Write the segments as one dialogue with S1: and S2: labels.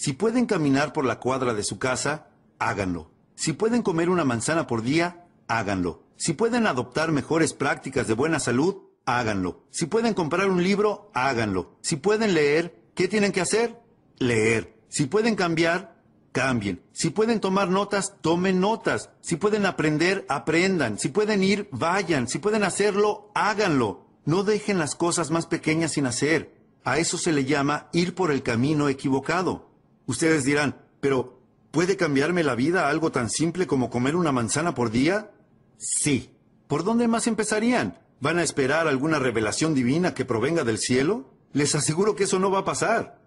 S1: Si pueden caminar por la cuadra de su casa, háganlo. Si pueden comer una manzana por día, háganlo. Si pueden adoptar mejores prácticas de buena salud, háganlo. Si pueden comprar un libro, háganlo. Si pueden leer, ¿qué tienen que hacer? Leer. Si pueden cambiar, cambien. Si pueden tomar notas, tomen notas. Si pueden aprender, aprendan. Si pueden ir, vayan. Si pueden hacerlo, háganlo. No dejen las cosas más pequeñas sin hacer. A eso se le llama ir por el camino equivocado. Ustedes dirán, pero ¿puede cambiarme la vida algo tan simple como comer una manzana por día? Sí. ¿Por dónde más empezarían? ¿Van a esperar alguna revelación divina que provenga del cielo? Les aseguro que eso no va a pasar.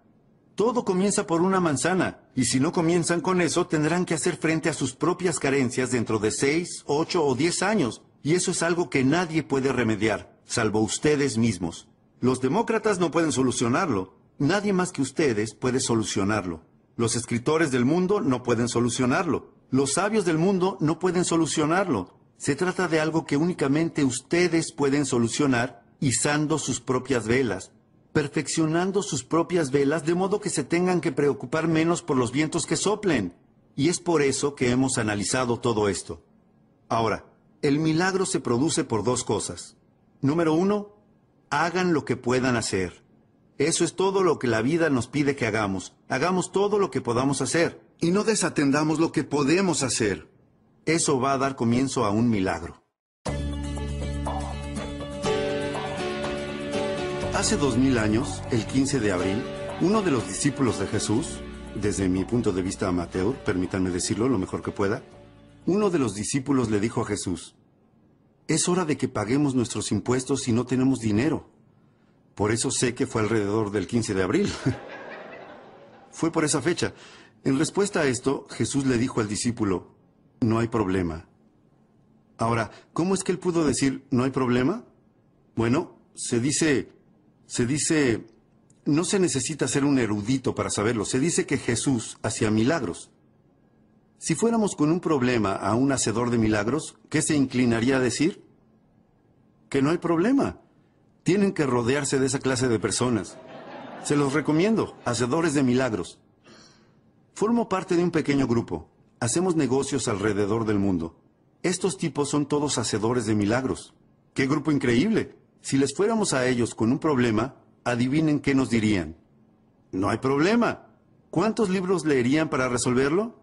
S1: Todo comienza por una manzana, y si no comienzan con eso, tendrán que hacer frente a sus propias carencias dentro de seis, ocho o diez años, y eso es algo que nadie puede remediar, salvo ustedes mismos. Los demócratas no pueden solucionarlo, nadie más que ustedes puede solucionarlo. Los escritores del mundo no pueden solucionarlo. Los sabios del mundo no pueden solucionarlo. Se trata de algo que únicamente ustedes pueden solucionar izando sus propias velas, perfeccionando sus propias velas de modo que se tengan que preocupar menos por los vientos que soplen. Y es por eso que hemos analizado todo esto. Ahora, el milagro se produce por dos cosas. Número uno, hagan lo que puedan hacer. Eso es todo lo que la vida nos pide que hagamos. Hagamos todo lo que podamos hacer. Y no desatendamos lo que podemos hacer. Eso va a dar comienzo a un milagro. Hace dos mil años, el 15 de abril, uno de los discípulos de Jesús, desde mi punto de vista amateur, permítanme decirlo lo mejor que pueda, uno de los discípulos le dijo a Jesús, es hora de que paguemos nuestros impuestos si no tenemos dinero. Por eso sé que fue alrededor del 15 de abril. fue por esa fecha. En respuesta a esto, Jesús le dijo al discípulo, no hay problema. Ahora, ¿cómo es que él pudo decir, no hay problema? Bueno, se dice, se dice, no se necesita ser un erudito para saberlo, se dice que Jesús hacía milagros. Si fuéramos con un problema a un hacedor de milagros, ¿qué se inclinaría a decir? Que no hay problema. Tienen que rodearse de esa clase de personas. Se los recomiendo, hacedores de milagros. Formo parte de un pequeño grupo. Hacemos negocios alrededor del mundo. Estos tipos son todos hacedores de milagros. ¡Qué grupo increíble! Si les fuéramos a ellos con un problema, adivinen qué nos dirían. No hay problema. ¿Cuántos libros leerían para resolverlo?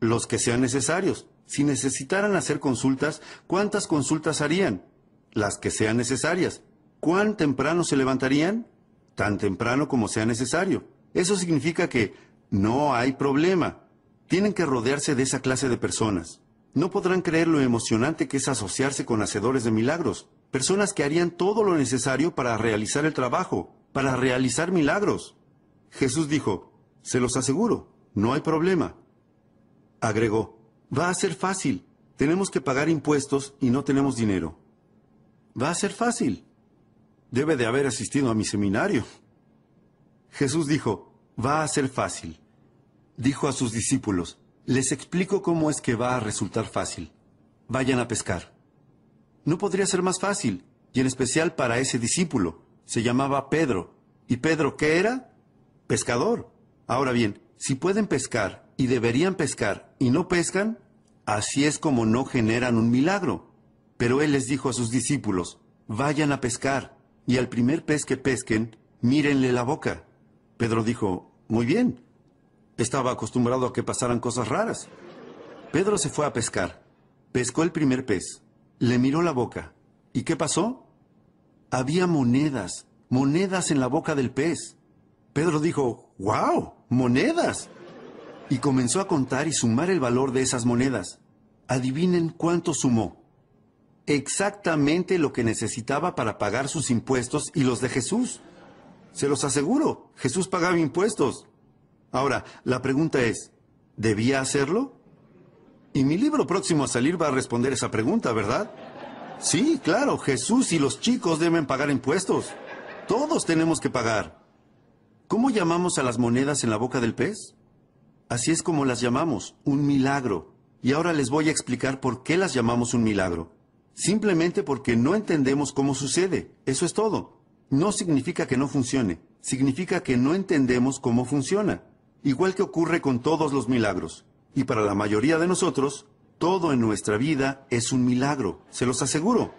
S1: Los que sean necesarios. Si necesitaran hacer consultas, ¿cuántas consultas harían? Las que sean necesarias. ¿Cuán temprano se levantarían? Tan temprano como sea necesario. Eso significa que no hay problema. Tienen que rodearse de esa clase de personas. No podrán creer lo emocionante que es asociarse con hacedores de milagros, personas que harían todo lo necesario para realizar el trabajo, para realizar milagros. Jesús dijo, se los aseguro, no hay problema. Agregó, va a ser fácil, tenemos que pagar impuestos y no tenemos dinero. Va a ser fácil, Debe de haber asistido a mi seminario. Jesús dijo, va a ser fácil. Dijo a sus discípulos, les explico cómo es que va a resultar fácil. Vayan a pescar. No podría ser más fácil, y en especial para ese discípulo. Se llamaba Pedro. ¿Y Pedro qué era? Pescador. Ahora bien, si pueden pescar y deberían pescar y no pescan, así es como no generan un milagro. Pero él les dijo a sus discípulos, vayan a pescar y al primer pez que pesquen, mírenle la boca. Pedro dijo, muy bien. Estaba acostumbrado a que pasaran cosas raras. Pedro se fue a pescar. Pescó el primer pez. Le miró la boca. ¿Y qué pasó? Había monedas, monedas en la boca del pez. Pedro dijo, ¡Wow! ¡Monedas! Y comenzó a contar y sumar el valor de esas monedas. Adivinen cuánto sumó exactamente lo que necesitaba para pagar sus impuestos y los de Jesús. Se los aseguro, Jesús pagaba impuestos. Ahora, la pregunta es, ¿debía hacerlo? Y mi libro próximo a salir va a responder esa pregunta, ¿verdad? Sí, claro, Jesús y los chicos deben pagar impuestos. Todos tenemos que pagar. ¿Cómo llamamos a las monedas en la boca del pez? Así es como las llamamos, un milagro. Y ahora les voy a explicar por qué las llamamos un milagro simplemente porque no entendemos cómo sucede. Eso es todo. No significa que no funcione, significa que no entendemos cómo funciona. Igual que ocurre con todos los milagros. Y para la mayoría de nosotros, todo en nuestra vida es un milagro, se los aseguro.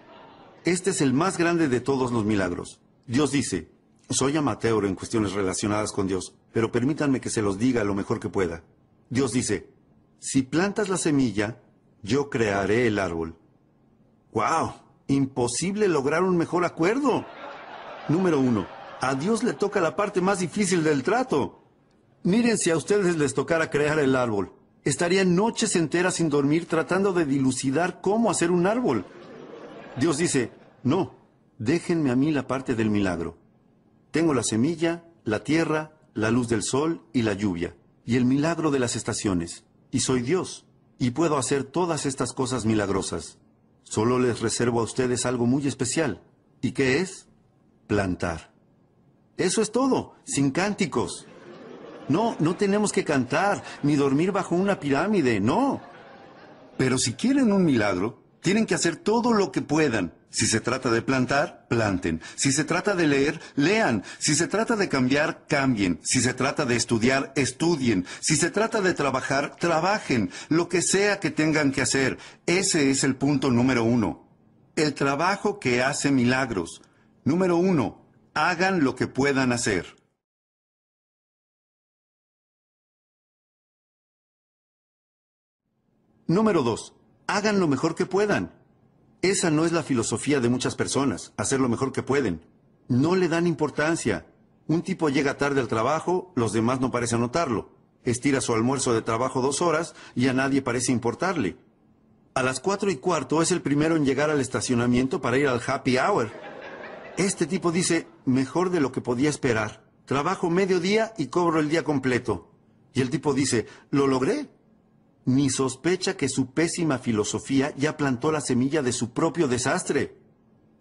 S1: Este es el más grande de todos los milagros. Dios dice, soy amateur en cuestiones relacionadas con Dios, pero permítanme que se los diga lo mejor que pueda. Dios dice, si plantas la semilla, yo crearé el árbol. ¡Wow! Imposible lograr un mejor acuerdo. Número uno, a Dios le toca la parte más difícil del trato. Miren si a ustedes les tocara crear el árbol. Estarían noches enteras sin dormir tratando de dilucidar cómo hacer un árbol. Dios dice, no, déjenme a mí la parte del milagro. Tengo la semilla, la tierra, la luz del sol y la lluvia, y el milagro de las estaciones. Y soy Dios, y puedo hacer todas estas cosas milagrosas. Solo les reservo a ustedes algo muy especial. ¿Y qué es? Plantar. Eso es todo, sin cánticos. No, no tenemos que cantar, ni dormir bajo una pirámide, no. Pero si quieren un milagro, tienen que hacer todo lo que puedan si se trata de plantar, planten. Si se trata de leer, lean. Si se trata de cambiar, cambien. Si se trata de estudiar, estudien. Si se trata de trabajar, trabajen. Lo que sea que tengan que hacer. Ese es el punto número uno. El trabajo que hace milagros. Número uno, hagan lo que puedan hacer. Número dos, hagan lo mejor que puedan. Esa no es la filosofía de muchas personas, hacer lo mejor que pueden. No le dan importancia. Un tipo llega tarde al trabajo, los demás no parecen notarlo. Estira su almuerzo de trabajo dos horas y a nadie parece importarle. A las cuatro y cuarto es el primero en llegar al estacionamiento para ir al happy hour. Este tipo dice, mejor de lo que podía esperar. Trabajo medio día y cobro el día completo. Y el tipo dice, lo logré, ni sospecha que su pésima filosofía ya plantó la semilla de su propio desastre.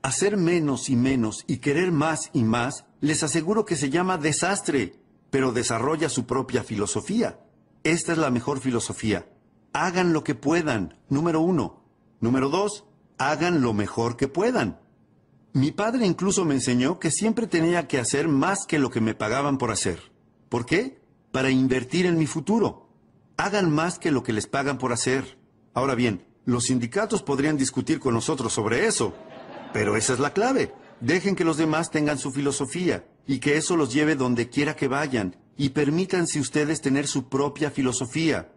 S1: Hacer menos y menos y querer más y más, les aseguro que se llama desastre, pero desarrolla su propia filosofía. Esta es la mejor filosofía. Hagan lo que puedan, número uno. Número dos, hagan lo mejor que puedan. Mi padre incluso me enseñó que siempre tenía que hacer más que lo que me pagaban por hacer. ¿Por qué? Para invertir en mi futuro. Hagan más que lo que les pagan por hacer. Ahora bien, los sindicatos podrían discutir con nosotros sobre eso, pero esa es la clave. Dejen que los demás tengan su filosofía y que eso los lleve donde quiera que vayan y permítanse ustedes tener su propia filosofía.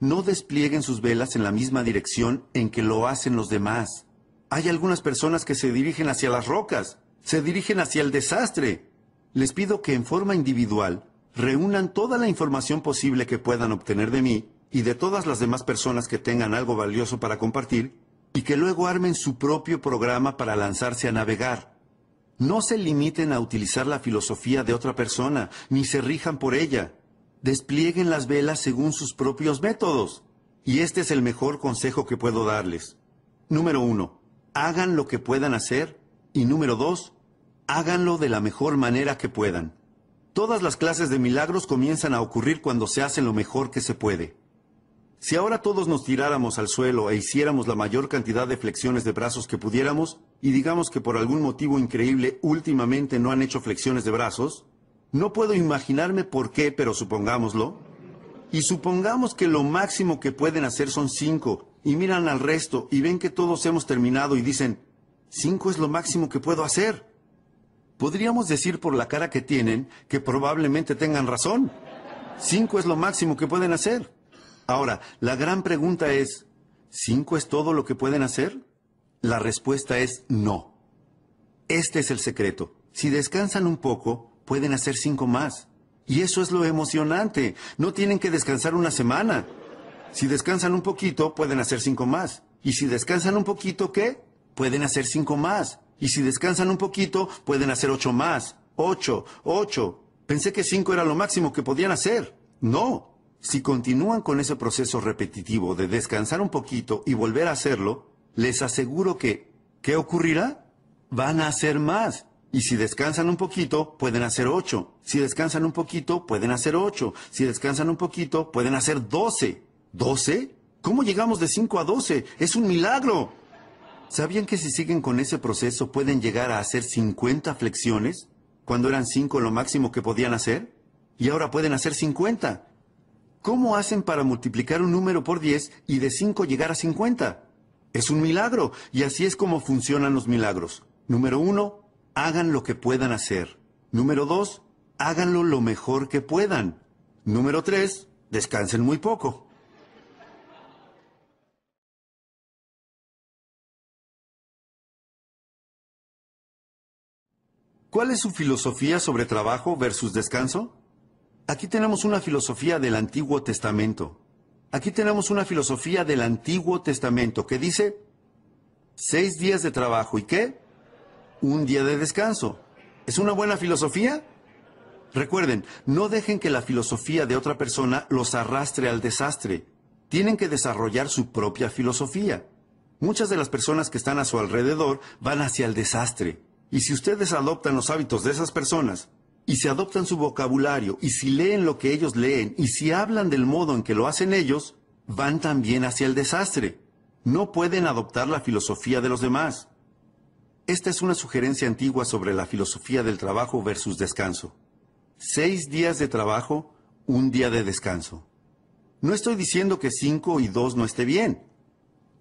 S1: No desplieguen sus velas en la misma dirección en que lo hacen los demás. Hay algunas personas que se dirigen hacia las rocas, se dirigen hacia el desastre. Les pido que en forma individual reúnan toda la información posible que puedan obtener de mí y de todas las demás personas que tengan algo valioso para compartir y que luego armen su propio programa para lanzarse a navegar. No se limiten a utilizar la filosofía de otra persona, ni se rijan por ella. Desplieguen las velas según sus propios métodos. Y este es el mejor consejo que puedo darles. Número uno, hagan lo que puedan hacer. Y número dos, háganlo de la mejor manera que puedan. Todas las clases de milagros comienzan a ocurrir cuando se hacen lo mejor que se puede. Si ahora todos nos tiráramos al suelo e hiciéramos la mayor cantidad de flexiones de brazos que pudiéramos, y digamos que por algún motivo increíble últimamente no han hecho flexiones de brazos, no puedo imaginarme por qué, pero supongámoslo. Y supongamos que lo máximo que pueden hacer son cinco, y miran al resto y ven que todos hemos terminado y dicen, cinco es lo máximo que puedo hacer. Podríamos decir por la cara que tienen que probablemente tengan razón. Cinco es lo máximo que pueden hacer. Ahora, la gran pregunta es, ¿cinco es todo lo que pueden hacer? La respuesta es no. Este es el secreto. Si descansan un poco, pueden hacer cinco más. Y eso es lo emocionante. No tienen que descansar una semana. Si descansan un poquito, pueden hacer cinco más. Y si descansan un poquito, ¿qué? Pueden hacer cinco más. Y si descansan un poquito, pueden hacer ocho más. Ocho, ocho. Pensé que cinco era lo máximo que podían hacer. No. Si continúan con ese proceso repetitivo de descansar un poquito y volver a hacerlo, les aseguro que, ¿qué ocurrirá? Van a hacer más. Y si descansan un poquito, pueden hacer ocho. Si descansan un poquito, pueden hacer ocho. Si descansan un poquito, pueden hacer doce. ¿Doce? ¿Cómo llegamos de cinco a doce? Es un milagro. ¿Sabían que si siguen con ese proceso pueden llegar a hacer 50 flexiones? Cuando eran 5 lo máximo que podían hacer. Y ahora pueden hacer 50. ¿Cómo hacen para multiplicar un número por 10 y de 5 llegar a 50? Es un milagro. Y así es como funcionan los milagros. Número 1. Hagan lo que puedan hacer. Número 2. Háganlo lo mejor que puedan. Número 3. Descansen muy poco. ¿Cuál es su filosofía sobre trabajo versus descanso? Aquí tenemos una filosofía del Antiguo Testamento. Aquí tenemos una filosofía del Antiguo Testamento que dice seis días de trabajo y qué? Un día de descanso. ¿Es una buena filosofía? Recuerden, no dejen que la filosofía de otra persona los arrastre al desastre. Tienen que desarrollar su propia filosofía. Muchas de las personas que están a su alrededor van hacia el desastre. Y si ustedes adoptan los hábitos de esas personas, y si adoptan su vocabulario, y si leen lo que ellos leen, y si hablan del modo en que lo hacen ellos, van también hacia el desastre. No pueden adoptar la filosofía de los demás. Esta es una sugerencia antigua sobre la filosofía del trabajo versus descanso. Seis días de trabajo, un día de descanso. No estoy diciendo que cinco y dos no esté bien.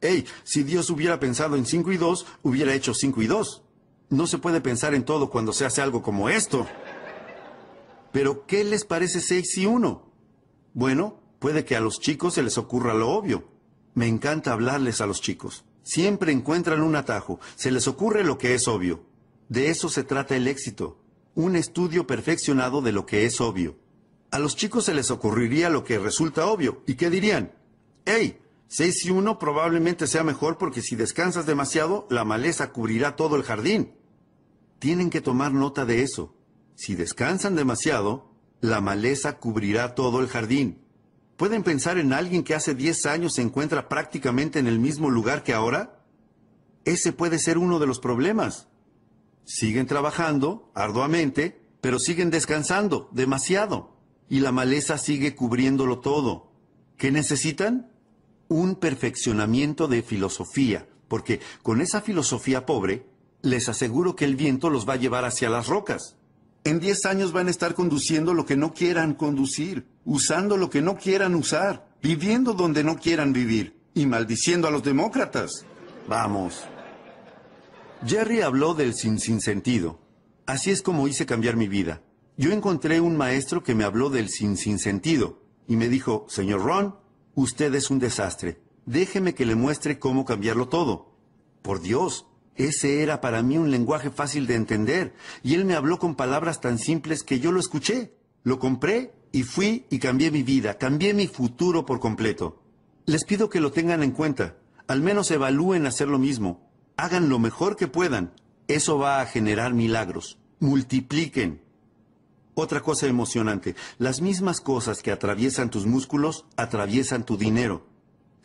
S1: Ey, si Dios hubiera pensado en cinco y dos, hubiera hecho cinco y dos. No se puede pensar en todo cuando se hace algo como esto. Pero, ¿qué les parece 6 y 1? Bueno, puede que a los chicos se les ocurra lo obvio. Me encanta hablarles a los chicos. Siempre encuentran un atajo. Se les ocurre lo que es obvio. De eso se trata el éxito. Un estudio perfeccionado de lo que es obvio. A los chicos se les ocurriría lo que resulta obvio. ¿Y qué dirían? ¡Ey! 6 y 1 probablemente sea mejor porque si descansas demasiado, la maleza cubrirá todo el jardín. Tienen que tomar nota de eso. Si descansan demasiado, la maleza cubrirá todo el jardín. ¿Pueden pensar en alguien que hace 10 años se encuentra prácticamente en el mismo lugar que ahora? Ese puede ser uno de los problemas. Siguen trabajando arduamente, pero siguen descansando demasiado y la maleza sigue cubriéndolo todo. ¿Qué necesitan? Un perfeccionamiento de filosofía, porque con esa filosofía pobre les aseguro que el viento los va a llevar hacia las rocas. En 10 años van a estar conduciendo lo que no quieran conducir, usando lo que no quieran usar, viviendo donde no quieran vivir y maldiciendo a los demócratas. Vamos. Jerry habló del sin sin sentido. Así es como hice cambiar mi vida. Yo encontré un maestro que me habló del sin sin sentido. y me dijo, señor Ron, usted es un desastre. Déjeme que le muestre cómo cambiarlo todo. Por Dios, ese era para mí un lenguaje fácil de entender, y él me habló con palabras tan simples que yo lo escuché, lo compré y fui y cambié mi vida, cambié mi futuro por completo. Les pido que lo tengan en cuenta, al menos evalúen hacer lo mismo, hagan lo mejor que puedan, eso va a generar milagros, multipliquen. Otra cosa emocionante, las mismas cosas que atraviesan tus músculos atraviesan tu dinero.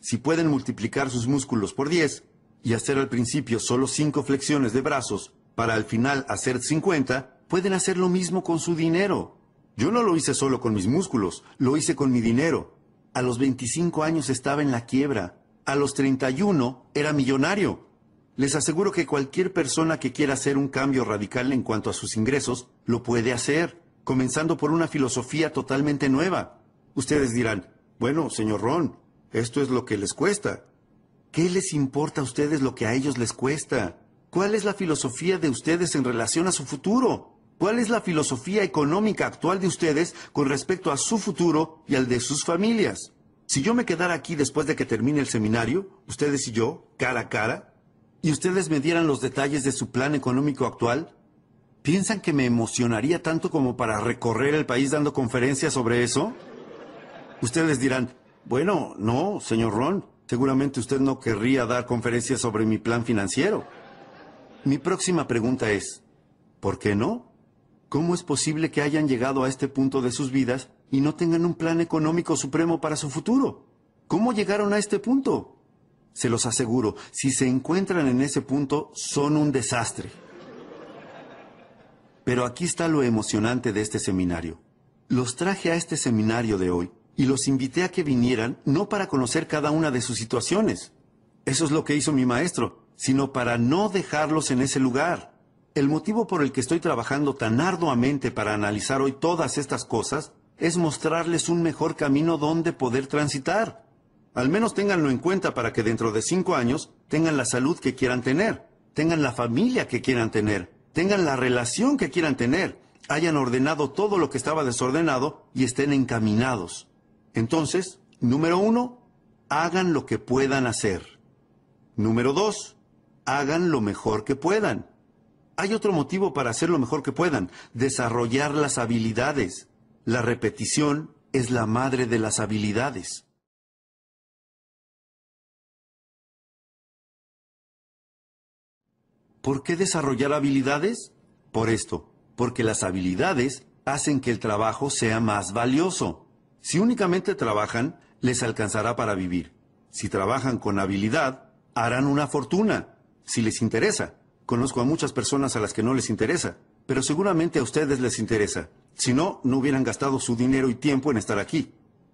S1: Si pueden multiplicar sus músculos por 10, y hacer al principio solo cinco flexiones de brazos para al final hacer 50, pueden hacer lo mismo con su dinero. Yo no lo hice solo con mis músculos, lo hice con mi dinero. A los 25 años estaba en la quiebra, a los 31 era millonario. Les aseguro que cualquier persona que quiera hacer un cambio radical en cuanto a sus ingresos, lo puede hacer, comenzando por una filosofía totalmente nueva. Ustedes dirán, bueno, señor Ron, esto es lo que les cuesta. ¿Qué les importa a ustedes lo que a ellos les cuesta? ¿Cuál es la filosofía de ustedes en relación a su futuro? ¿Cuál es la filosofía económica actual de ustedes con respecto a su futuro y al de sus familias? Si yo me quedara aquí después de que termine el seminario, ustedes y yo, cara a cara, y ustedes me dieran los detalles de su plan económico actual, ¿piensan que me emocionaría tanto como para recorrer el país dando conferencias sobre eso? Ustedes dirán, bueno, no, señor Ron, Seguramente usted no querría dar conferencias sobre mi plan financiero. Mi próxima pregunta es, ¿por qué no? ¿Cómo es posible que hayan llegado a este punto de sus vidas y no tengan un plan económico supremo para su futuro? ¿Cómo llegaron a este punto? Se los aseguro, si se encuentran en ese punto, son un desastre. Pero aquí está lo emocionante de este seminario. Los traje a este seminario de hoy y los invité a que vinieran no para conocer cada una de sus situaciones, eso es lo que hizo mi maestro, sino para no dejarlos en ese lugar. El motivo por el que estoy trabajando tan arduamente para analizar hoy todas estas cosas es mostrarles un mejor camino donde poder transitar. Al menos ténganlo en cuenta para que dentro de cinco años tengan la salud que quieran tener, tengan la familia que quieran tener, tengan la relación que quieran tener, hayan ordenado todo lo que estaba desordenado y estén encaminados. Entonces, número uno, hagan lo que puedan hacer. Número dos, hagan lo mejor que puedan. Hay otro motivo para hacer lo mejor que puedan, desarrollar las habilidades. La repetición es la madre de las habilidades. ¿Por qué desarrollar habilidades? Por esto, porque las habilidades hacen que el trabajo sea más valioso. Si únicamente trabajan, les alcanzará para vivir. Si trabajan con habilidad, harán una fortuna, si les interesa. Conozco a muchas personas a las que no les interesa, pero seguramente a ustedes les interesa. Si no, no hubieran gastado su dinero y tiempo en estar aquí.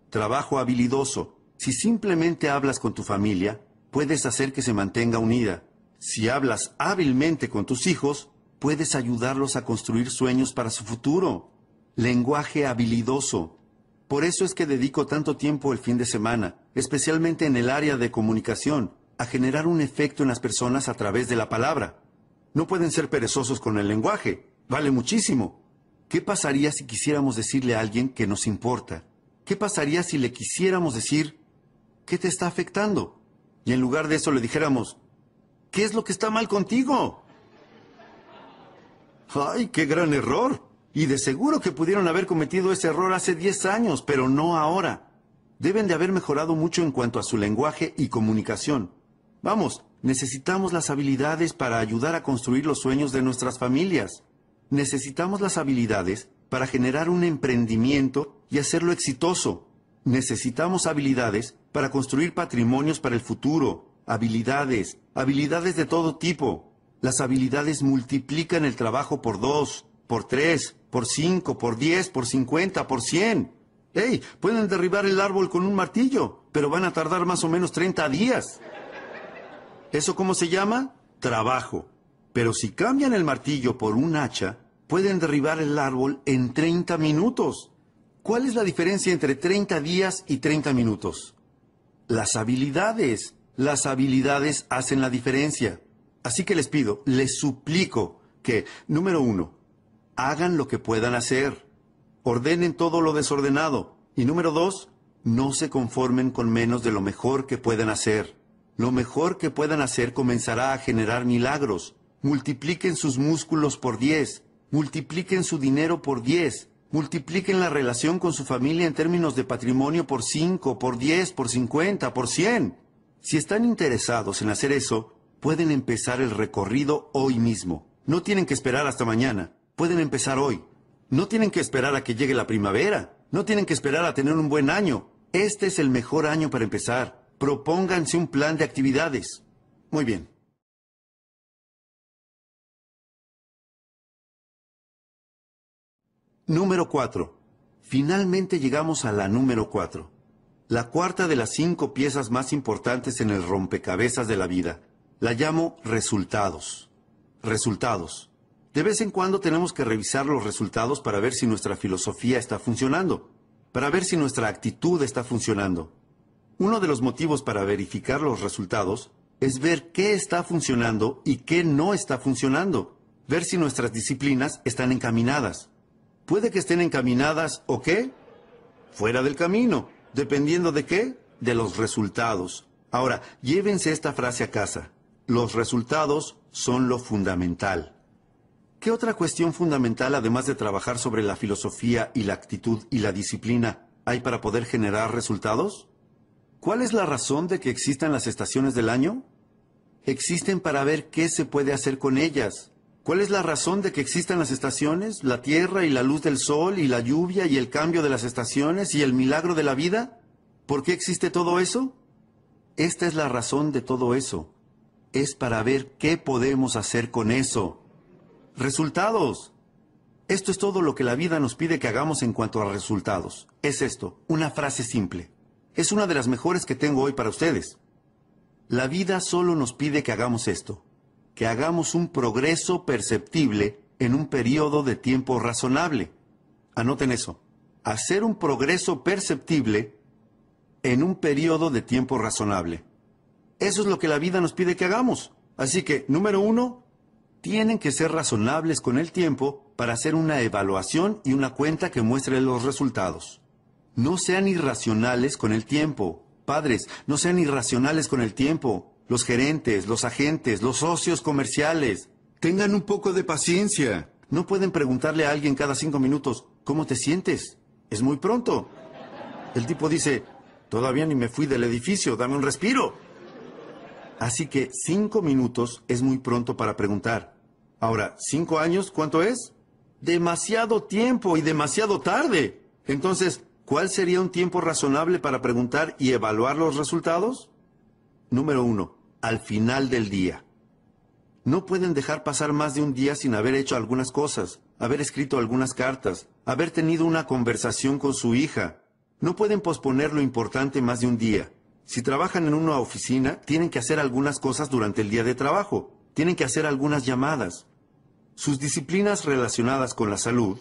S1: Trabajo habilidoso. Si simplemente hablas con tu familia, puedes hacer que se mantenga unida. Si hablas hábilmente con tus hijos, puedes ayudarlos a construir sueños para su futuro. Lenguaje habilidoso. Por eso es que dedico tanto tiempo el fin de semana, especialmente en el área de comunicación, a generar un efecto en las personas a través de la palabra. No pueden ser perezosos con el lenguaje, vale muchísimo. ¿Qué pasaría si quisiéramos decirle a alguien que nos importa? ¿Qué pasaría si le quisiéramos decir, ¿qué te está afectando? Y en lugar de eso le dijéramos, ¿qué es lo que está mal contigo? ¡Ay, qué gran error! Y de seguro que pudieron haber cometido ese error hace 10 años, pero no ahora. Deben de haber mejorado mucho en cuanto a su lenguaje y comunicación. Vamos, necesitamos las habilidades para ayudar a construir los sueños de nuestras familias. Necesitamos las habilidades para generar un emprendimiento y hacerlo exitoso. Necesitamos habilidades para construir patrimonios para el futuro, habilidades, habilidades de todo tipo. Las habilidades multiplican el trabajo por dos, por tres, por 5, por 10, por 50, por 100. ¡Ey! Pueden derribar el árbol con un martillo, pero van a tardar más o menos 30 días. ¿Eso cómo se llama? Trabajo. Pero si cambian el martillo por un hacha, pueden derribar el árbol en 30 minutos. ¿Cuál es la diferencia entre 30 días y 30 minutos? Las habilidades. Las habilidades hacen la diferencia. Así que les pido, les suplico que, número uno, hagan lo que puedan hacer. Ordenen todo lo desordenado. Y número dos, no se conformen con menos de lo mejor que puedan hacer. Lo mejor que puedan hacer comenzará a generar milagros. Multipliquen sus músculos por diez. Multipliquen su dinero por diez. Multipliquen la relación con su familia en términos de patrimonio por cinco, por diez, por cincuenta, por cien. Si están interesados en hacer eso, pueden empezar el recorrido hoy mismo. No tienen que esperar hasta mañana. Pueden empezar hoy. No tienen que esperar a que llegue la primavera. No tienen que esperar a tener un buen año. Este es el mejor año para empezar. Propónganse un plan de actividades. Muy bien. Número 4. Finalmente llegamos a la número 4. La cuarta de las cinco piezas más importantes en el rompecabezas de la vida. La llamo resultados. Resultados. De vez en cuando tenemos que revisar los resultados para ver si nuestra filosofía está funcionando, para ver si nuestra actitud está funcionando. Uno de los motivos para verificar los resultados es ver qué está funcionando y qué no está funcionando, ver si nuestras disciplinas están encaminadas. Puede que estén encaminadas o qué? Fuera del camino, dependiendo de qué? De los resultados. Ahora, llévense esta frase a casa. Los resultados son lo fundamental. ¿Qué otra cuestión fundamental, además de trabajar sobre la filosofía y la actitud y la disciplina, hay para poder generar resultados? ¿Cuál es la razón de que existan las estaciones del año? Existen para ver qué se puede hacer con ellas. ¿Cuál es la razón de que existan las estaciones, la tierra y la luz del sol y la lluvia y el cambio de las estaciones y el milagro de la vida? ¿Por qué existe todo eso? Esta es la razón de todo eso. Es para ver qué podemos hacer con eso. Resultados. Esto es todo lo que la vida nos pide que hagamos en cuanto a resultados. Es esto, una frase simple. Es una de las mejores que tengo hoy para ustedes. La vida solo nos pide que hagamos esto, que hagamos un progreso perceptible en un periodo de tiempo razonable. Anoten eso. Hacer un progreso perceptible en un periodo de tiempo razonable. Eso es lo que la vida nos pide que hagamos. Así que, número uno, tienen que ser razonables con el tiempo para hacer una evaluación y una cuenta que muestre los resultados. No sean irracionales con el tiempo. Padres, no sean irracionales con el tiempo. Los gerentes, los agentes, los socios comerciales. Tengan un poco de paciencia. No pueden preguntarle a alguien cada cinco minutos, ¿cómo te sientes? Es muy pronto. El tipo dice, todavía ni me fui del edificio, dame un respiro. Así que cinco minutos es muy pronto para preguntar. Ahora, cinco años, ¿cuánto es? Demasiado tiempo y demasiado tarde. Entonces, ¿cuál sería un tiempo razonable para preguntar y evaluar los resultados? Número uno, al final del día. No pueden dejar pasar más de un día sin haber hecho algunas cosas, haber escrito algunas cartas, haber tenido una conversación con su hija. No pueden posponer lo importante más de un día. Si trabajan en una oficina, tienen que hacer algunas cosas durante el día de trabajo, tienen que hacer algunas llamadas, sus disciplinas relacionadas con la salud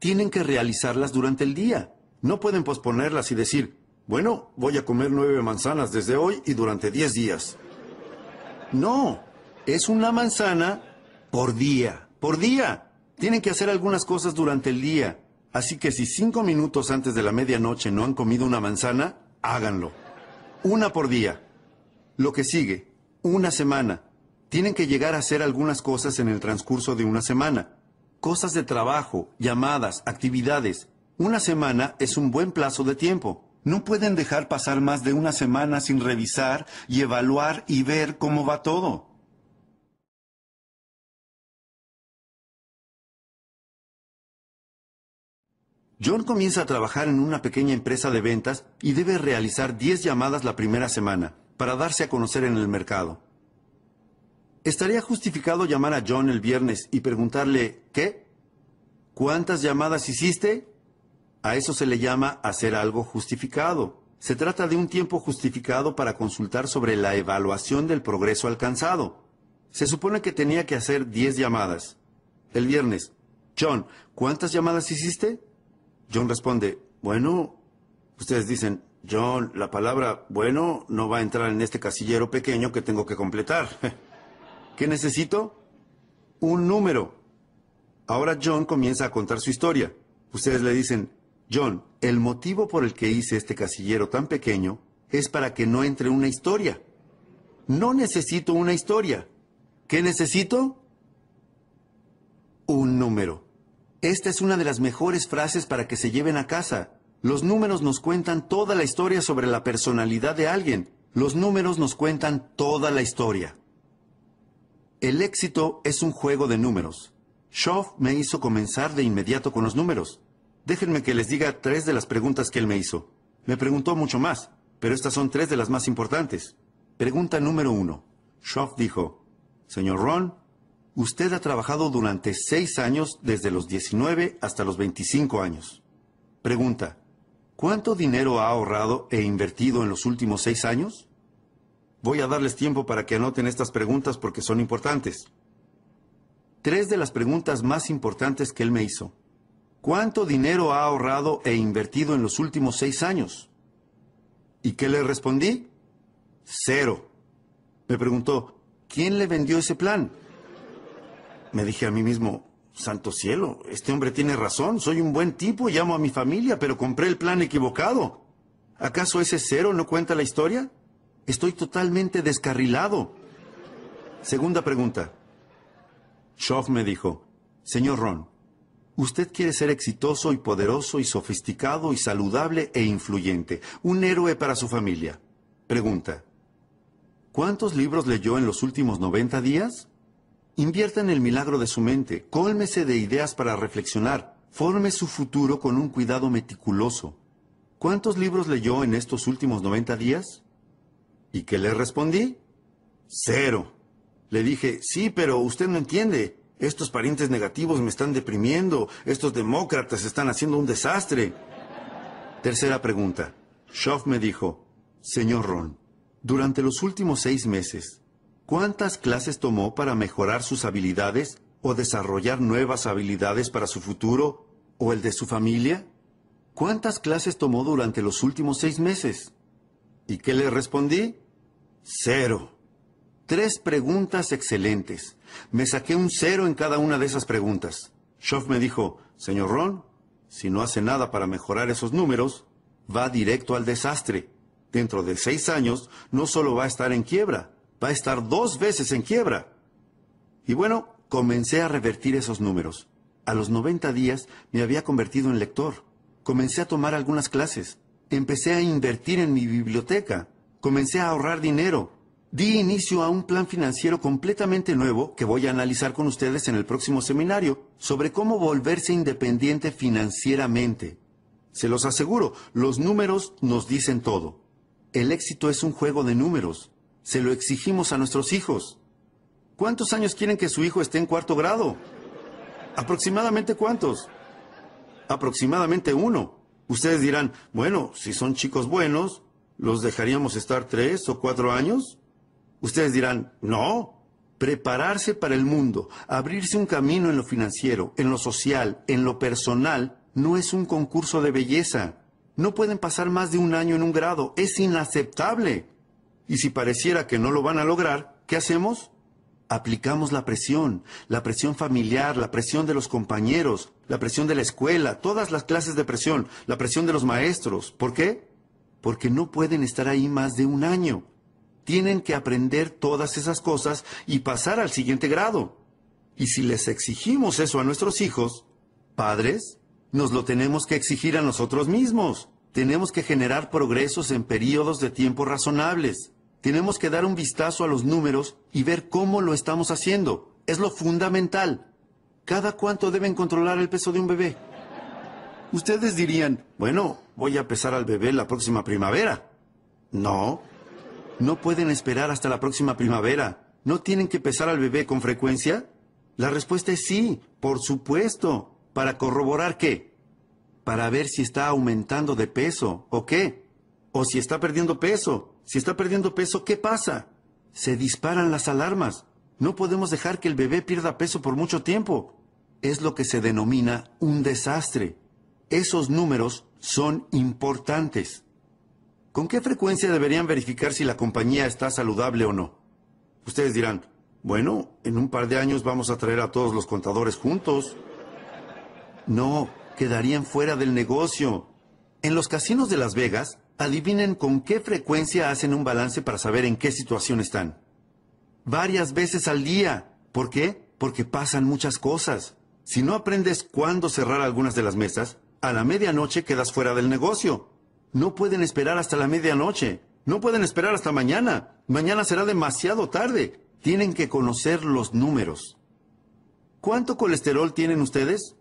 S1: tienen que realizarlas durante el día. No pueden posponerlas y decir, bueno, voy a comer nueve manzanas desde hoy y durante diez días. No, es una manzana por día, por día. Tienen que hacer algunas cosas durante el día. Así que si cinco minutos antes de la medianoche no han comido una manzana, háganlo. Una por día. Lo que sigue, una semana, tienen que llegar a hacer algunas cosas en el transcurso de una semana. Cosas de trabajo, llamadas, actividades. Una semana es un buen plazo de tiempo. No pueden dejar pasar más de una semana sin revisar y evaluar y ver cómo va todo. John comienza a trabajar en una pequeña empresa de ventas y debe realizar 10 llamadas la primera semana para darse a conocer en el mercado. ¿Estaría justificado llamar a John el viernes y preguntarle, ¿qué? ¿Cuántas llamadas hiciste? A eso se le llama hacer algo justificado. Se trata de un tiempo justificado para consultar sobre la evaluación del progreso alcanzado. Se supone que tenía que hacer 10 llamadas. El viernes, John, ¿cuántas llamadas hiciste? John responde, bueno, ustedes dicen, John, la palabra bueno no va a entrar en este casillero pequeño que tengo que completar. ¿Qué necesito? Un número. Ahora John comienza a contar su historia. Ustedes le dicen, John, el motivo por el que hice este casillero tan pequeño es para que no entre una historia. No necesito una historia. ¿Qué necesito? Un número. Esta es una de las mejores frases para que se lleven a casa. Los números nos cuentan toda la historia sobre la personalidad de alguien. Los números nos cuentan toda la historia. El éxito es un juego de números. Shaw me hizo comenzar de inmediato con los números. Déjenme que les diga tres de las preguntas que él me hizo. Me preguntó mucho más, pero estas son tres de las más importantes. Pregunta número uno. Shoff dijo, Señor Ron, usted ha trabajado durante seis años desde los 19 hasta los 25 años. Pregunta, ¿cuánto dinero ha ahorrado e invertido en los últimos seis años? Voy a darles tiempo para que anoten estas preguntas porque son importantes. Tres de las preguntas más importantes que él me hizo. ¿Cuánto dinero ha ahorrado e invertido en los últimos seis años? ¿Y qué le respondí? Cero. Me preguntó, ¿quién le vendió ese plan? Me dije a mí mismo, santo cielo, este hombre tiene razón, soy un buen tipo, llamo a mi familia, pero compré el plan equivocado. ¿Acaso ese cero no cuenta la historia? Estoy totalmente descarrilado. Segunda pregunta. Shoff me dijo, Señor Ron, usted quiere ser exitoso y poderoso y sofisticado y saludable e influyente, un héroe para su familia. Pregunta. ¿Cuántos libros leyó en los últimos 90 días? Invierta en el milagro de su mente, cólmese de ideas para reflexionar, forme su futuro con un cuidado meticuloso. ¿Cuántos libros leyó en estos últimos 90 días? ¿Y qué le respondí? Cero. Le dije, sí, pero usted no entiende. Estos parientes negativos me están deprimiendo. Estos demócratas están haciendo un desastre. Tercera pregunta. Shoff me dijo, señor Ron, durante los últimos seis meses, ¿cuántas clases tomó para mejorar sus habilidades o desarrollar nuevas habilidades para su futuro o el de su familia? ¿Cuántas clases tomó durante los últimos seis meses? ¿Y qué le respondí? Cero. Tres preguntas excelentes. Me saqué un cero en cada una de esas preguntas. Shoff me dijo, señor Ron, si no hace nada para mejorar esos números, va directo al desastre. Dentro de seis años, no solo va a estar en quiebra, va a estar dos veces en quiebra. Y bueno, comencé a revertir esos números. A los 90 días me había convertido en lector. Comencé a tomar algunas clases. Empecé a invertir en mi biblioteca. Comencé a ahorrar dinero. Di inicio a un plan financiero completamente nuevo que voy a analizar con ustedes en el próximo seminario sobre cómo volverse independiente financieramente. Se los aseguro, los números nos dicen todo. El éxito es un juego de números. Se lo exigimos a nuestros hijos. ¿Cuántos años quieren que su hijo esté en cuarto grado? ¿Aproximadamente cuántos? Aproximadamente uno. Ustedes dirán, bueno, si son chicos buenos, ¿Los dejaríamos estar tres o cuatro años? Ustedes dirán, no. Prepararse para el mundo, abrirse un camino en lo financiero, en lo social, en lo personal, no es un concurso de belleza. No pueden pasar más de un año en un grado, es inaceptable. Y si pareciera que no lo van a lograr, ¿qué hacemos? Aplicamos la presión, la presión familiar, la presión de los compañeros, la presión de la escuela, todas las clases de presión, la presión de los maestros. ¿Por qué? porque no pueden estar ahí más de un año. Tienen que aprender todas esas cosas y pasar al siguiente grado. Y si les exigimos eso a nuestros hijos, padres, nos lo tenemos que exigir a nosotros mismos. Tenemos que generar progresos en periodos de tiempo razonables. Tenemos que dar un vistazo a los números y ver cómo lo estamos haciendo. Es lo fundamental. ¿Cada cuánto deben controlar el peso de un bebé? Ustedes dirían, bueno, voy a pesar al bebé la próxima primavera. No, no pueden esperar hasta la próxima primavera. ¿No tienen que pesar al bebé con frecuencia? La respuesta es sí, por supuesto. ¿Para corroborar qué? Para ver si está aumentando de peso o qué. O si está perdiendo peso. Si está perdiendo peso, ¿qué pasa? Se disparan las alarmas. No podemos dejar que el bebé pierda peso por mucho tiempo. Es lo que se denomina un desastre. Esos números son importantes. ¿Con qué frecuencia deberían verificar si la compañía está saludable o no? Ustedes dirán, bueno, en un par de años vamos a traer a todos los contadores juntos. No, quedarían fuera del negocio. En los casinos de Las Vegas, adivinen con qué frecuencia hacen un balance para saber en qué situación están. Varias veces al día. ¿Por qué? Porque pasan muchas cosas. Si no aprendes cuándo cerrar algunas de las mesas, a la medianoche quedas fuera del negocio. No pueden esperar hasta la medianoche. No pueden esperar hasta mañana. Mañana será demasiado tarde. Tienen que conocer los números. ¿Cuánto colesterol tienen ustedes?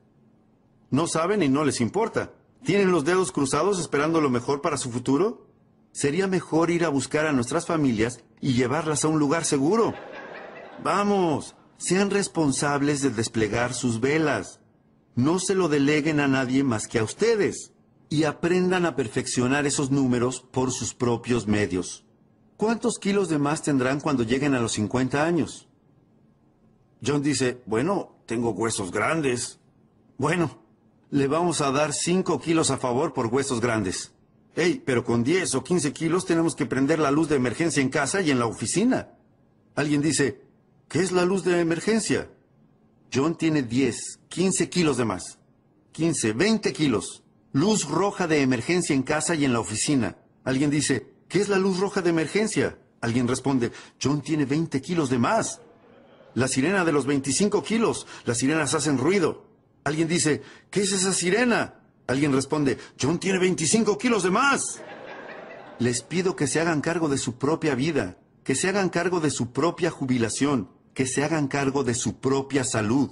S1: No saben y no les importa. ¿Tienen los dedos cruzados esperando lo mejor para su futuro? Sería mejor ir a buscar a nuestras familias y llevarlas a un lugar seguro. Vamos, sean responsables de desplegar sus velas no se lo deleguen a nadie más que a ustedes y aprendan a perfeccionar esos números por sus propios medios. ¿Cuántos kilos de más tendrán cuando lleguen a los 50 años? John dice, bueno, tengo huesos grandes. Bueno, le vamos a dar 5 kilos a favor por huesos grandes. Ey, pero con 10 o 15 kilos tenemos que prender la luz de emergencia en casa y en la oficina. Alguien dice, ¿qué es la luz de emergencia? John tiene 10, 15 kilos de más. 15, 20 kilos. Luz roja de emergencia en casa y en la oficina. Alguien dice, ¿qué es la luz roja de emergencia? Alguien responde, John tiene 20 kilos de más. La sirena de los 25 kilos. Las sirenas hacen ruido. Alguien dice, ¿qué es esa sirena? Alguien responde, John tiene 25 kilos de más. Les pido que se hagan cargo de su propia vida, que se hagan cargo de su propia jubilación, que se hagan cargo de su propia salud.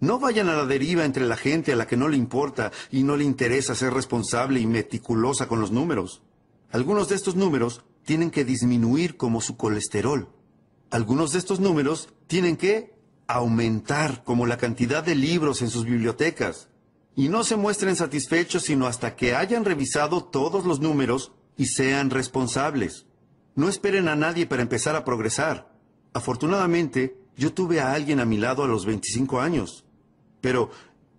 S1: No vayan a la deriva entre la gente a la que no le importa y no le interesa ser responsable y meticulosa con los números. Algunos de estos números tienen que disminuir como su colesterol. Algunos de estos números tienen que aumentar como la cantidad de libros en sus bibliotecas. Y no se muestren satisfechos sino hasta que hayan revisado todos los números y sean responsables. No esperen a nadie para empezar a progresar. Afortunadamente, yo tuve a alguien a mi lado a los 25 años. Pero,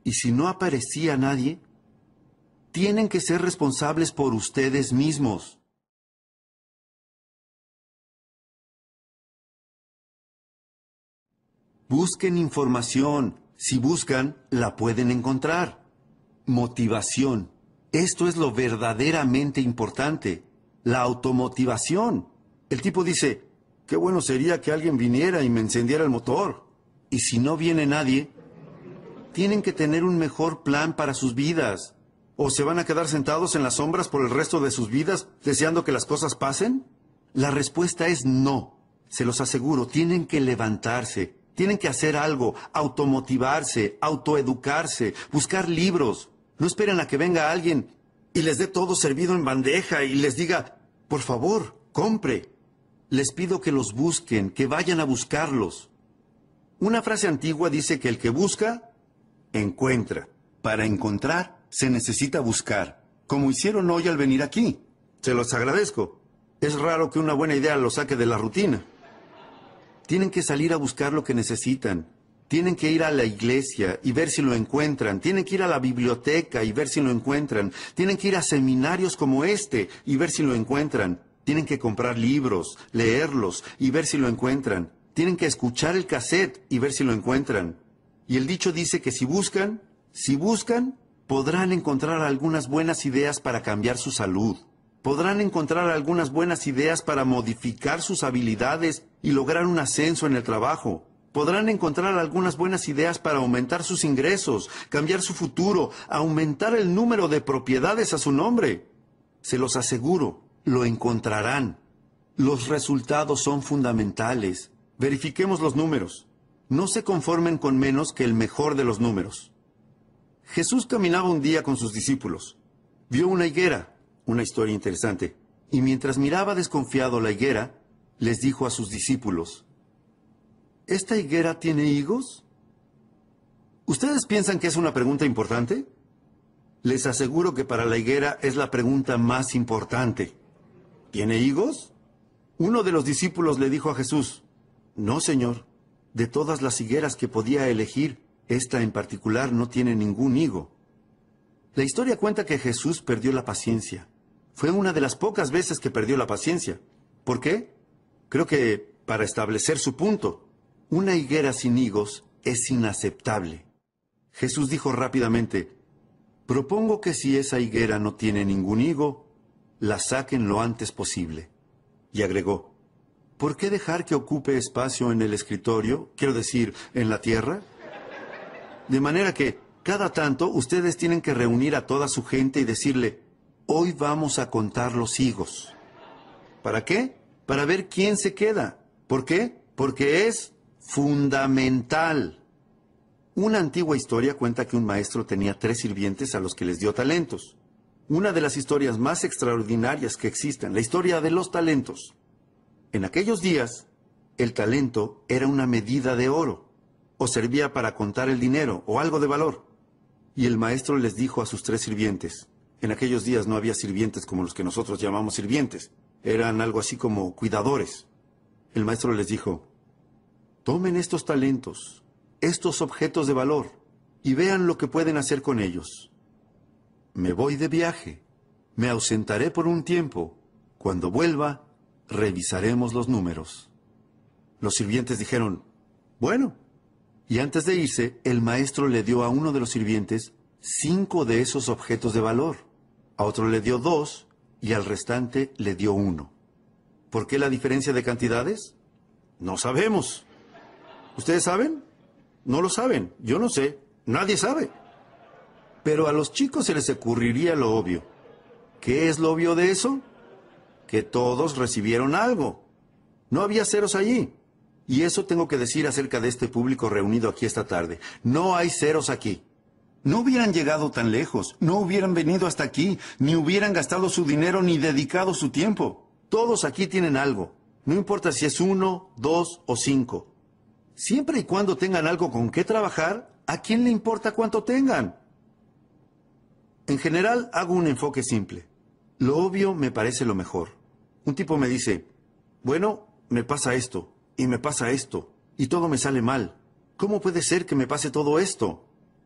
S1: ¿y si no aparecía nadie? Tienen que ser responsables por ustedes mismos. Busquen información. Si buscan, la pueden encontrar. Motivación. Esto es lo verdaderamente importante. La automotivación. El tipo dice, Qué bueno sería que alguien viniera y me encendiera el motor. Y si no viene nadie, tienen que tener un mejor plan para sus vidas. ¿O se van a quedar sentados en las sombras por el resto de sus vidas deseando que las cosas pasen? La respuesta es no. Se los aseguro, tienen que levantarse, tienen que hacer algo, automotivarse, autoeducarse, buscar libros. No esperen a que venga alguien y les dé todo servido en bandeja y les diga, por favor, compre, les pido que los busquen, que vayan a buscarlos. Una frase antigua dice que el que busca, encuentra. Para encontrar, se necesita buscar, como hicieron hoy al venir aquí. Se los agradezco. Es raro que una buena idea lo saque de la rutina. Tienen que salir a buscar lo que necesitan. Tienen que ir a la iglesia y ver si lo encuentran. Tienen que ir a la biblioteca y ver si lo encuentran. Tienen que ir a seminarios como este y ver si lo encuentran. Tienen que comprar libros, leerlos y ver si lo encuentran. Tienen que escuchar el cassette y ver si lo encuentran. Y el dicho dice que si buscan, si buscan, podrán encontrar algunas buenas ideas para cambiar su salud. Podrán encontrar algunas buenas ideas para modificar sus habilidades y lograr un ascenso en el trabajo. Podrán encontrar algunas buenas ideas para aumentar sus ingresos, cambiar su futuro, aumentar el número de propiedades a su nombre. Se los aseguro, lo encontrarán. Los resultados son fundamentales. Verifiquemos los números. No se conformen con menos que el mejor de los números. Jesús caminaba un día con sus discípulos. Vio una higuera, una historia interesante, y mientras miraba desconfiado la higuera, les dijo a sus discípulos, ¿Esta higuera tiene higos? ¿Ustedes piensan que es una pregunta importante? Les aseguro que para la higuera es la pregunta más importante. ¿Tiene higos? Uno de los discípulos le dijo a Jesús, No, Señor, de todas las higueras que podía elegir, esta en particular no tiene ningún higo. La historia cuenta que Jesús perdió la paciencia. Fue una de las pocas veces que perdió la paciencia. ¿Por qué? Creo que para establecer su punto. Una higuera sin higos es inaceptable. Jesús dijo rápidamente, Propongo que si esa higuera no tiene ningún higo, la saquen lo antes posible. Y agregó, ¿por qué dejar que ocupe espacio en el escritorio, quiero decir, en la tierra? De manera que, cada tanto, ustedes tienen que reunir a toda su gente y decirle, hoy vamos a contar los higos. ¿Para qué? Para ver quién se queda. ¿Por qué? Porque es fundamental. Una antigua historia cuenta que un maestro tenía tres sirvientes a los que les dio talentos una de las historias más extraordinarias que existen, la historia de los talentos. En aquellos días, el talento era una medida de oro, o servía para contar el dinero o algo de valor. Y el maestro les dijo a sus tres sirvientes, en aquellos días no había sirvientes como los que nosotros llamamos sirvientes, eran algo así como cuidadores. El maestro les dijo, tomen estos talentos, estos objetos de valor, y vean lo que pueden hacer con ellos me voy de viaje, me ausentaré por un tiempo, cuando vuelva, revisaremos los números. Los sirvientes dijeron, bueno, y antes de irse, el maestro le dio a uno de los sirvientes cinco de esos objetos de valor, a otro le dio dos y al restante le dio uno. ¿Por qué la diferencia de cantidades? No sabemos. ¿Ustedes saben? No lo saben. Yo no sé. Nadie sabe. Pero a los chicos se les ocurriría lo obvio. ¿Qué es lo obvio de eso? Que todos recibieron algo. No había ceros allí. Y eso tengo que decir acerca de este público reunido aquí esta tarde. No hay ceros aquí. No hubieran llegado tan lejos, no hubieran venido hasta aquí, ni hubieran gastado su dinero ni dedicado su tiempo. Todos aquí tienen algo. No importa si es uno, dos o cinco. Siempre y cuando tengan algo con qué trabajar, ¿a quién le importa cuánto tengan? En general hago un enfoque simple. Lo obvio me parece lo mejor. Un tipo me dice, bueno, me pasa esto, y me pasa esto, y todo me sale mal. ¿Cómo puede ser que me pase todo esto?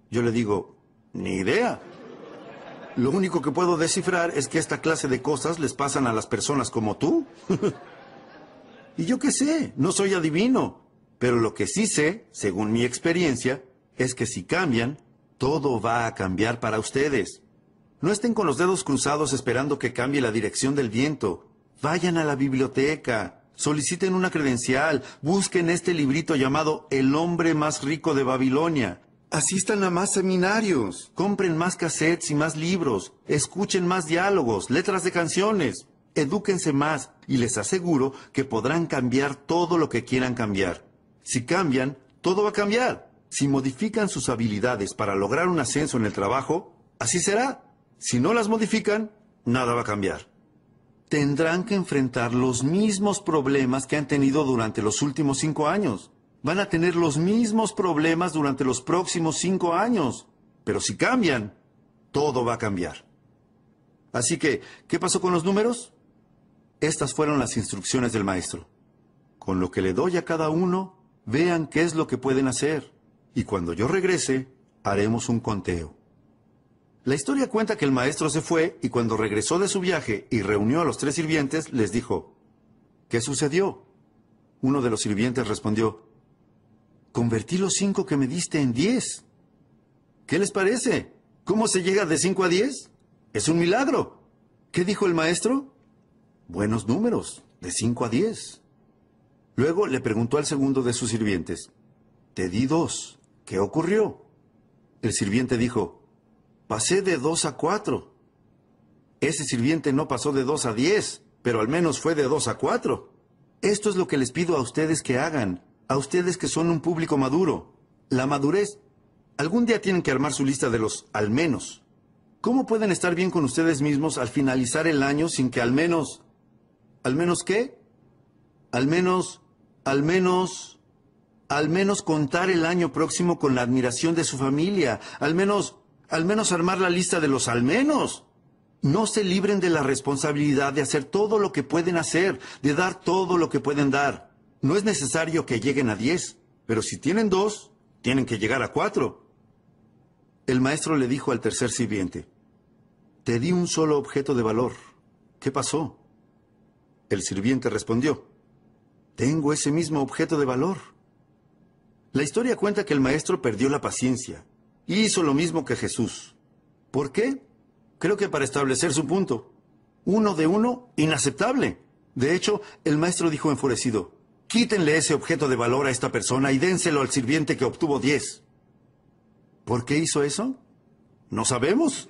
S1: Yo le digo, ni idea. Lo único que puedo descifrar es que esta clase de cosas les pasan a las personas como tú. y yo qué sé, no soy adivino. Pero lo que sí sé, según mi experiencia, es que si cambian, todo va a cambiar para ustedes. No estén con los dedos cruzados esperando que cambie la dirección del viento. Vayan a la biblioteca, soliciten una credencial, busquen este librito llamado El hombre más rico de Babilonia. Asistan a más seminarios, compren más cassettes y más libros, escuchen más diálogos, letras de canciones, edúquense más y les aseguro que podrán cambiar todo lo que quieran cambiar. Si cambian, todo va a cambiar. Si modifican sus habilidades para lograr un ascenso en el trabajo, así será. Si no las modifican, nada va a cambiar. Tendrán que enfrentar los mismos problemas que han tenido durante los últimos cinco años. Van a tener los mismos problemas durante los próximos cinco años. Pero si cambian, todo va a cambiar. Así que, ¿qué pasó con los números? Estas fueron las instrucciones del maestro. Con lo que le doy a cada uno, vean qué es lo que pueden hacer. Y cuando yo regrese, haremos un conteo. La historia cuenta que el maestro se fue y cuando regresó de su viaje y reunió a los tres sirvientes, les dijo, ¿qué sucedió? Uno de los sirvientes respondió, convertí los cinco que me diste en diez. ¿Qué les parece? ¿Cómo se llega de cinco a diez? Es un milagro. ¿Qué dijo el maestro? Buenos números, de cinco a diez. Luego le preguntó al segundo de sus sirvientes, te di dos, ¿qué ocurrió? El sirviente dijo, Pasé de dos a cuatro. Ese sirviente no pasó de dos a diez, pero al menos fue de dos a cuatro. Esto es lo que les pido a ustedes que hagan, a ustedes que son un público maduro. La madurez. Algún día tienen que armar su lista de los al menos. ¿Cómo pueden estar bien con ustedes mismos al finalizar el año sin que al menos... ¿Al menos qué? Al menos... Al menos... Al menos contar el año próximo con la admiración de su familia. Al menos... Al menos armar la lista de los al menos. No se libren de la responsabilidad de hacer todo lo que pueden hacer, de dar todo lo que pueden dar. No es necesario que lleguen a 10, pero si tienen dos, tienen que llegar a cuatro. El maestro le dijo al tercer sirviente, te di un solo objeto de valor. ¿Qué pasó? El sirviente respondió, tengo ese mismo objeto de valor. La historia cuenta que el maestro perdió la paciencia y hizo lo mismo que Jesús. ¿Por qué? Creo que para establecer su punto. Uno de uno, inaceptable. De hecho, el maestro dijo enfurecido, quítenle ese objeto de valor a esta persona y dénselo al sirviente que obtuvo diez. ¿Por qué hizo eso? No sabemos.